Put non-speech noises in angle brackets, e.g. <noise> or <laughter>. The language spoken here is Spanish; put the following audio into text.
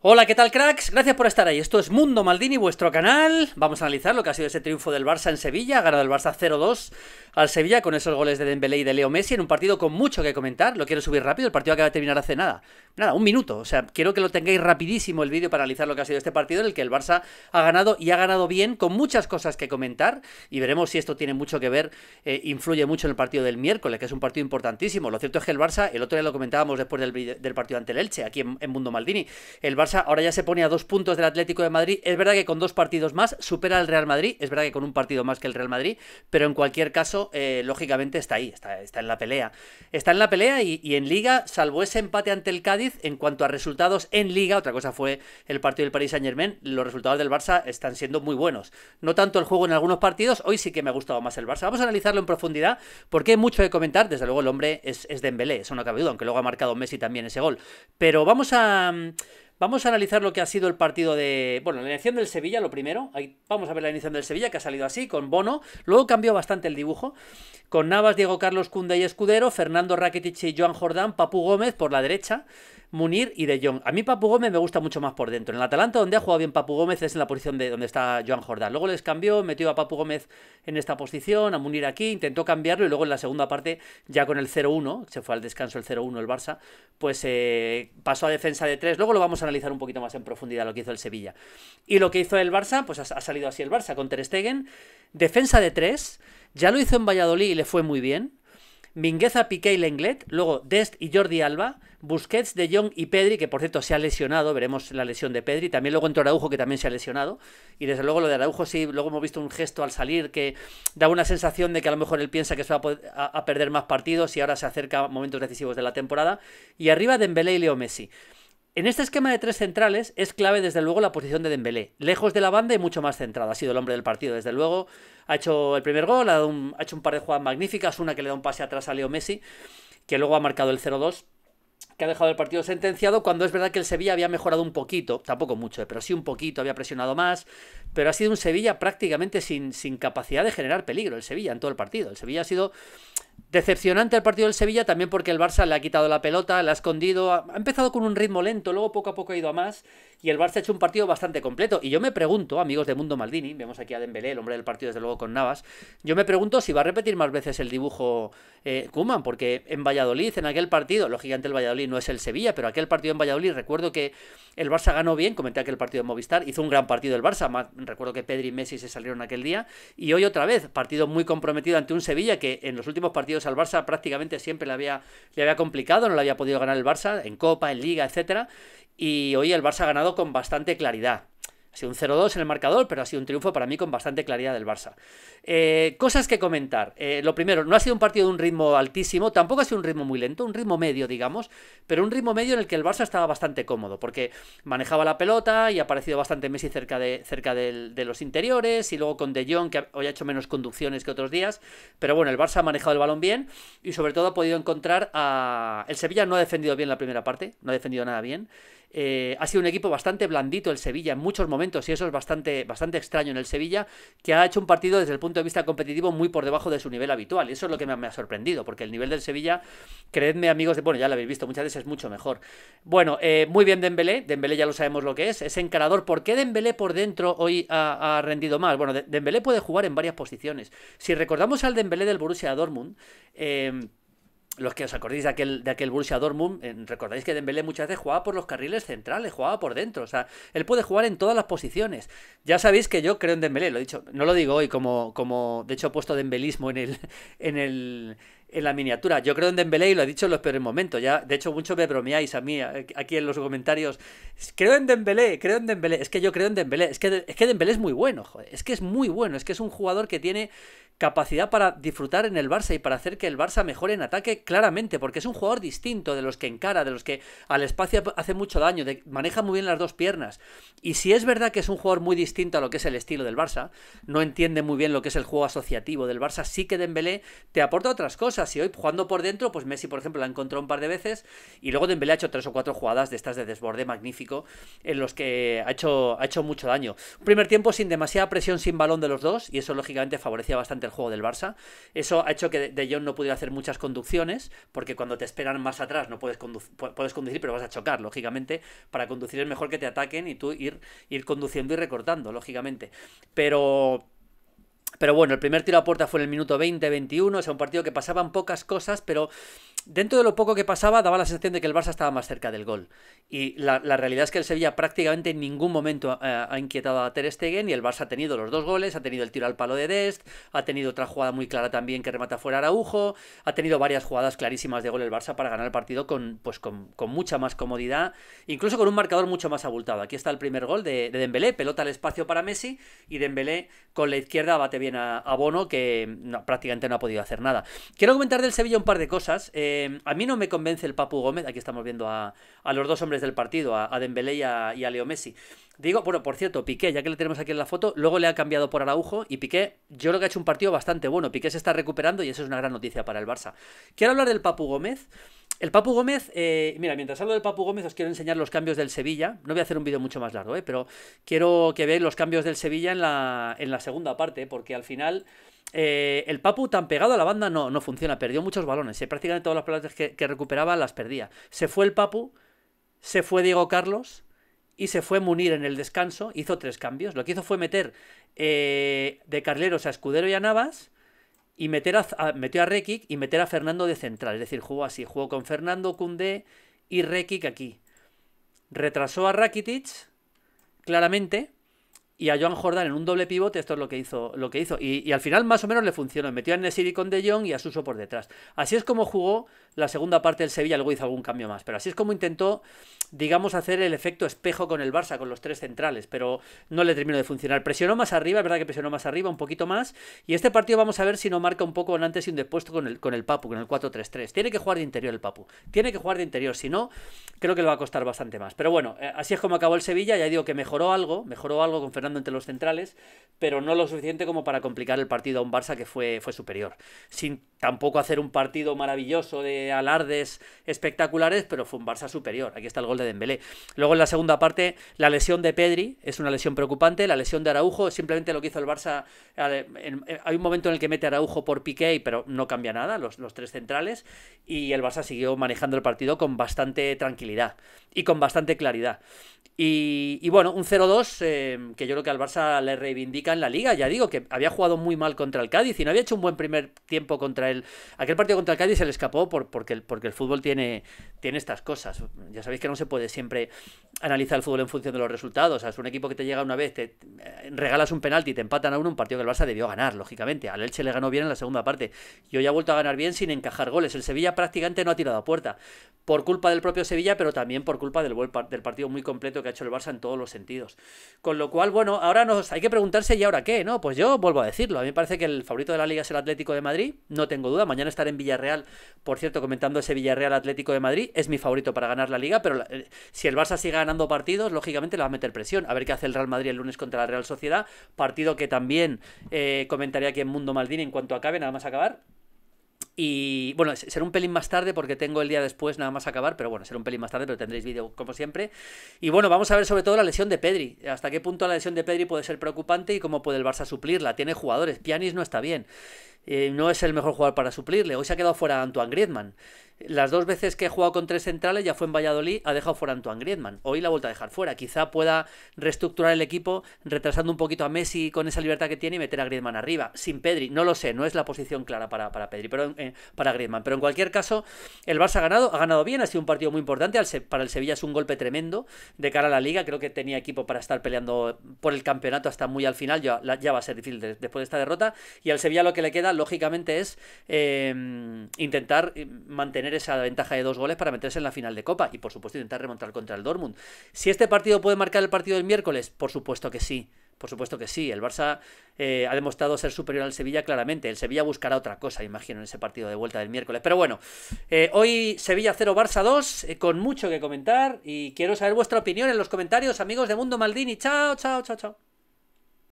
Hola, ¿qué tal cracks? Gracias por estar ahí. Esto es Mundo Maldini, vuestro canal. Vamos a analizar lo que ha sido ese triunfo del Barça en Sevilla. Ha ganado el Barça 0-2 al Sevilla con esos goles de Dembélé y de Leo Messi en un partido con mucho que comentar. Lo quiero subir rápido, el partido acaba de terminar hace nada. Nada, un minuto. O sea, quiero que lo tengáis rapidísimo el vídeo para analizar lo que ha sido este partido en el que el Barça ha ganado y ha ganado bien con muchas cosas que comentar. Y veremos si esto tiene mucho que ver, eh, influye mucho en el partido del miércoles, que es un partido importantísimo. Lo cierto es que el Barça, el otro día lo comentábamos después del, partido ante el Elche, aquí en, en Mundo Maldini, el Barça ahora ya se pone a dos puntos del Atlético de Madrid. Es verdad que con dos partidos más supera al Real Madrid. Es verdad que con un partido más que el Real Madrid. Pero en cualquier caso, eh, lógicamente está ahí, está, en la pelea. Está en la pelea y, en Liga, salvo ese empate ante el Cádiz, en cuanto a resultados en Liga, otra cosa fue el partido del Paris Saint Germain, los resultados del Barça están siendo muy buenos. No tanto el juego en algunos partidos, hoy sí que me ha gustado más el Barça. Vamos a analizarlo en profundidad porque hay mucho que comentar. Desde luego, el hombre es, es Dembélé, eso no cabe duda, aunque luego ha marcado Messi también ese gol. Pero vamos a... Mm, Vamos a analizar lo que ha sido el partido de. Bueno, la iniciación del Sevilla, lo primero. vamos a ver la elección del Sevilla, que ha salido así, con Bono. Luego cambió bastante el dibujo. Con Navas, Diego Carlos Cunda y Escudero, Fernando Rakitic y Joan Jordán, Papu Gómez por la derecha. Munir y De Jong. A mí Papu Gómez me gusta mucho más por dentro. En el Atalanta, donde ha jugado bien Papu Gómez, es en la posición de donde está Joan Jordán. Luego les cambió, metió a Papu Gómez en esta posición, a Munir aquí, intentó cambiarlo y luego en la segunda parte, ya con el 0-1, se fue al descanso el 0-1 el Barça, pues eh, pasó a defensa de 3. Luego lo vamos a analizar un poquito más en profundidad lo que hizo el Sevilla. Y lo que hizo el Barça, pues ha, salido así el Barça con Ter Stegen, defensa de 3, ya lo hizo en Valladolid y le fue muy bien, Mingueza, Piqué y Lenglet, luego Dest y Jordi Alba, Busquets, De Jong y Pedri, que por cierto se ha lesionado, veremos la lesión de Pedri, también luego entró Araujo que también se ha lesionado, y desde luego lo de Araujo sí, luego hemos visto un gesto al salir que da una sensación de que a lo mejor él piensa que se va a, perder más partidos y ahora se acerca a momentos decisivos de la temporada, y arriba Dembélé y Leo Messi. En este esquema de tres centrales es clave desde luego la posición de Dembélé, lejos de la banda y mucho más centrada. Ha sido el hombre del partido, desde luego. Ha hecho el primer gol, ha, hecho un par de jugadas magníficas, una que le da un pase atrás a Leo Messi, que luego ha marcado el 0-2 que ha dejado el partido sentenciado, cuando es verdad que el Sevilla había mejorado un poquito, tampoco mucho, pero sí un poquito, había presionado más, pero ha sido un Sevilla prácticamente sin, sin capacidad de generar peligro, el Sevilla en todo el partido. El Sevilla ha sido Decepcionante el partido del Sevilla también porque el Barça le ha quitado la pelota, la ha escondido, ha empezado con un ritmo lento, luego poco a poco ha ido a más y el Barça ha hecho un partido bastante completo. Y yo me pregunto, amigos de Mundo Maldini, vemos aquí a Dembélé, el hombre del partido desde luego con Navas, yo me pregunto si va a repetir más veces el dibujo eh, Kuman, porque en Valladolid, en aquel partido, lógicamente el Valladolid no es el Sevilla, pero aquel partido en Valladolid recuerdo que el Barça ganó bien, comenté aquel partido en Movistar, hizo un gran partido el Barça, recuerdo que Pedri y Messi se salieron aquel día y hoy otra vez, partido muy comprometido ante un Sevilla que en los últimos partidos al Barça prácticamente siempre le había, le había complicado, no le había podido ganar el Barça en Copa, en Liga, etcétera Y hoy el Barça ha ganado con bastante claridad un 0-2 en el marcador, pero ha sido un triunfo para mí con bastante claridad del Barça. Eh, cosas que comentar. Eh, lo primero, no ha sido un partido de un ritmo altísimo, tampoco ha sido un ritmo muy lento, un ritmo medio, digamos, pero un ritmo medio en el que el Barça estaba bastante cómodo, porque manejaba la pelota y ha aparecido bastante Messi cerca de, cerca de los interiores, y luego con De Jong, que hoy ha hecho menos conducciones que otros días, pero bueno, el Barça ha manejado el balón bien y sobre todo ha podido encontrar a... El Sevilla no ha defendido bien la primera parte, no ha defendido nada bien. Eh, ha sido un equipo bastante blandito el Sevilla en muchos momentos y eso es bastante, bastante extraño en el Sevilla, que ha hecho un partido desde el punto de vista competitivo muy por debajo de su nivel habitual. Y eso es lo que me, ha sorprendido, porque el nivel del Sevilla, creedme amigos, bueno, ya lo habéis visto muchas veces, es mucho mejor. Bueno, eh, muy bien Dembélé, Dembélé ya lo sabemos lo que es, es encarador. ¿Por qué Dembélé por dentro hoy ha, rendido mal? Bueno, Dembélé puede jugar en varias posiciones. Si recordamos al Dembélé del Borussia Dortmund, eh, los que os acordéis de aquel, de aquel Borussia Dortmund, eh, recordáis que Dembélé muchas veces jugaba por los carriles centrales, jugaba por dentro, o sea, él puede jugar en todas las posiciones. Ya sabéis que yo creo en Dembélé, lo he dicho, no lo digo hoy como, como de hecho he puesto dembelismo en el, <laughs> en el en la miniatura. Yo creo en Dembélé y lo he dicho en los peores momentos. Ya, de hecho, muchos me bromeáis a mí aquí en los comentarios. Creo en Dembélé, creo en Dembélé. Es que yo creo en Dembélé. Es que, es que Dembélé es muy bueno, joder. Es que es muy bueno. Es que es un jugador que tiene capacidad para disfrutar en el Barça y para hacer que el Barça mejore en ataque claramente, porque es un jugador distinto de los que encara, de los que al espacio hace mucho daño, de, maneja muy bien las dos piernas. Y si es verdad que es un jugador muy distinto a lo que es el estilo del Barça, no entiende muy bien lo que es el juego asociativo del Barça, sí que Dembélé te aporta otras cosas si hoy jugando por dentro, pues Messi, por ejemplo, la encontró un par de veces. Y luego Dembélé ha hecho tres o cuatro jugadas de estas de desborde magnífico en los que ha hecho, ha hecho mucho daño. primer tiempo sin demasiada presión, sin balón de los dos. Y eso, lógicamente, favorecía bastante el juego del Barça. Eso ha hecho que De Jong no pudiera hacer muchas conducciones, porque cuando te esperan más atrás no puedes, conducir, puedes conducir, pero vas a chocar, lógicamente. Para conducir es mejor que te ataquen y tú ir, ir conduciendo y recortando, lógicamente. Pero pero bueno, el primer tiro a puerta fue en el minuto 20-21, o sea, un partido que pasaban pocas cosas, pero dentro de lo poco que pasaba, daba la sensación de que el Barça estaba más cerca del gol. Y la, realidad es que el Sevilla prácticamente en ningún momento eh, ha inquietado a Ter Stegen y el Barça ha tenido los dos goles, ha tenido el tiro al palo de Dest, ha tenido otra jugada muy clara también que remata fuera Araujo, ha tenido varias jugadas clarísimas de gol el Barça para ganar el partido con, pues, con, mucha más comodidad, incluso con un marcador mucho más abultado. Aquí está el primer gol de, Dembélé, pelota al espacio para Messi y Dembélé con la izquierda bate bien a, Bono que prácticamente no ha podido hacer nada. Quiero comentar del Sevilla un par de cosas. Eh, eh, a mí no me convence el Papu Gómez. Aquí estamos viendo a, los dos hombres del partido, a, a y a, Leo Messi. Digo, bueno, por cierto, Piqué, ya que le tenemos aquí en la foto, luego le ha cambiado por Araujo y Piqué, yo creo que ha hecho un partido bastante bueno. Piqué se está recuperando y eso es una gran noticia para el Barça. Quiero hablar del Papu Gómez. El Papu Gómez, eh, mira, mientras hablo del Papu Gómez os quiero enseñar los cambios del Sevilla. No voy a hacer un vídeo mucho más largo, eh, pero quiero que veáis los cambios del Sevilla en la, en la segunda parte, porque al final... Eh, el Papu tan pegado a la banda no, no funciona, perdió muchos balones, eh, prácticamente todas las plantas que, recuperaba las perdía. Se fue el Papu, se fue Diego Carlos y se fue Munir en el descanso, hizo tres cambios, lo que hizo fue meter eh, de Carleros a Escudero y a Navas y meter a, metió a Rekic y meter a Fernando de central, es decir, jugó así, jugó con Fernando, Cundé y Rekic aquí. Retrasó a Rakitic, claramente, y a Joan Jordan en un doble pivote, esto es lo que hizo. Lo que hizo. Y, al final más o menos le funcionó. Metió a Nesiri con De Jong y a Suso por detrás. Así es como jugó la segunda parte del Sevilla luego hizo algún cambio más. Pero así es como intentó, digamos, hacer el efecto espejo con el Barça, con los tres centrales, pero no le terminó de funcionar. Presionó más arriba, es verdad que presionó más arriba, un poquito más. Y este partido vamos a ver si no marca un poco en antes y un después con el, con el Papu, con el 4-3-3. Tiene que jugar de interior el Papu, tiene que jugar de interior, si no, creo que le va a costar bastante más. Pero bueno, eh, así es como acabó el Sevilla, ya digo que mejoró algo, mejoró algo con Fernando entre los centrales, pero no lo suficiente como para complicar el partido a un Barça que fue, fue superior. Sin tampoco hacer un partido maravilloso de alardes espectaculares, pero fue un Barça superior. Aquí está el gol de Dembélé. Luego en la segunda parte, la lesión de Pedri es una lesión preocupante, la lesión de Araujo simplemente lo que hizo el Barça. Eh, eh, hay un momento en el que mete Araujo por Piqué, pero no cambia nada, los, los tres centrales, y el Barça siguió manejando el partido con bastante tranquilidad y con bastante claridad. Y, bueno, un 0-2 eh, que yo creo que al Barça le reivindica en la liga. Ya digo que había jugado muy mal contra el Cádiz y no había hecho un buen primer tiempo contra él. Aquel partido contra el Cádiz se le escapó por, porque, el, porque el fútbol tiene, tiene estas cosas. Ya sabéis que no se puede siempre analizar el fútbol en función de los resultados. es un equipo que te llega una vez, te eh, regalas un penalti y te empatan a uno, un partido que el Barça debió ganar, lógicamente. Al Elche le ganó bien en la segunda parte. Y hoy ha vuelto a ganar bien sin encajar goles. El Sevilla prácticamente no ha tirado a puerta. Por culpa del propio Sevilla, pero también por culpa del, del partido muy completo que ha hecho el Barça en todos los sentidos. Con lo cual, bueno, ahora nos hay que preguntarse y ahora qué, ¿no? Pues yo vuelvo a decirlo. A mí me parece que el favorito de la liga es el Atlético de Madrid, no tengo duda. Mañana estaré en Villarreal, por cierto, comentando ese Villarreal Atlético de Madrid. Es mi favorito para ganar la liga, pero eh, si el Barça sigue ganando partidos, lógicamente le va a meter presión. A ver qué hace el Real Madrid el lunes contra la Real Sociedad, partido que también eh, comentaría que aquí en Mundo Maldini en cuanto acabe, nada más acabar. Y bueno, será un pelín más tarde porque tengo el día después nada más acabar, pero bueno, será un pelín más tarde, pero tendréis vídeo como siempre. Y bueno, vamos a ver sobre todo la lesión de Pedri. Hasta qué punto la lesión de Pedri puede ser preocupante y cómo puede el Barça suplirla. Tiene jugadores, Pianis no está bien no es el mejor jugador para suplirle. Hoy se ha quedado fuera Antoine Griezmann. Las dos veces que he jugado con tres centrales, ya fue en Valladolid, ha dejado fuera Antoine Griezmann. Hoy la vuelta a dejar fuera. Quizá pueda reestructurar el equipo retrasando un poquito a Messi con esa libertad que tiene y meter a Griezmann arriba. Sin Pedri, no lo sé, no es la posición clara para, para Pedri, pero eh, para Griezmann. Pero en cualquier caso, el Barça ha ganado, ha ganado bien, ha sido un partido muy importante. Para el Sevilla es un golpe tremendo de cara a la liga. Creo que tenía equipo para estar peleando por el campeonato hasta muy al final. Ya, ya va a ser difícil después de esta derrota. Y al Sevilla lo que le queda lógicamente, es eh, intentar mantener esa ventaja de dos goles para meterse en la final de Copa y, por supuesto, intentar remontar contra el Dortmund. Si este partido puede marcar el partido del miércoles, por supuesto que sí. Por supuesto que sí, el Barça eh, ha demostrado ser superior al Sevilla claramente. El Sevilla buscará otra cosa, imagino, en ese partido de vuelta del miércoles. Pero bueno, eh, hoy Sevilla 0, Barça 2, con mucho que comentar y quiero saber vuestra opinión en los comentarios, amigos de Mundo Maldini. Chao, chao, chao, chao.